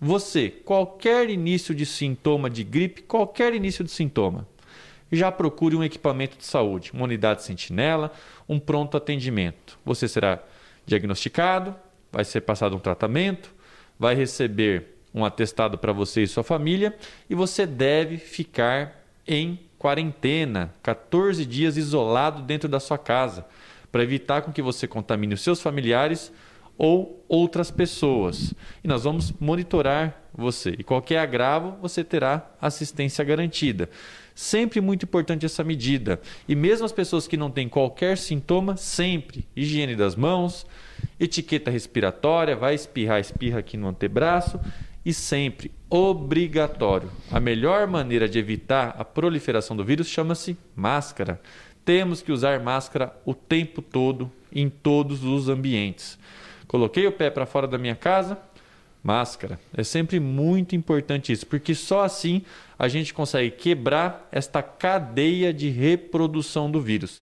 Você, qualquer início de sintoma de gripe, qualquer início de sintoma, já procure um equipamento de saúde, uma unidade sentinela, um pronto atendimento. Você será diagnosticado, vai ser passado um tratamento, vai receber um atestado para você e sua família e você deve ficar em quarentena, 14 dias isolado dentro da sua casa, para evitar com que você contamine os seus familiares ou outras pessoas. E nós vamos monitorar você. E qualquer agravo, você terá assistência garantida. Sempre muito importante essa medida. E mesmo as pessoas que não têm qualquer sintoma, sempre higiene das mãos, etiqueta respiratória, vai espirrar, espirra aqui no antebraço e sempre obrigatório. A melhor maneira de evitar a proliferação do vírus chama-se máscara. Temos que usar máscara o tempo todo em todos os ambientes. Coloquei o pé para fora da minha casa, máscara. É sempre muito importante isso, porque só assim a gente consegue quebrar esta cadeia de reprodução do vírus.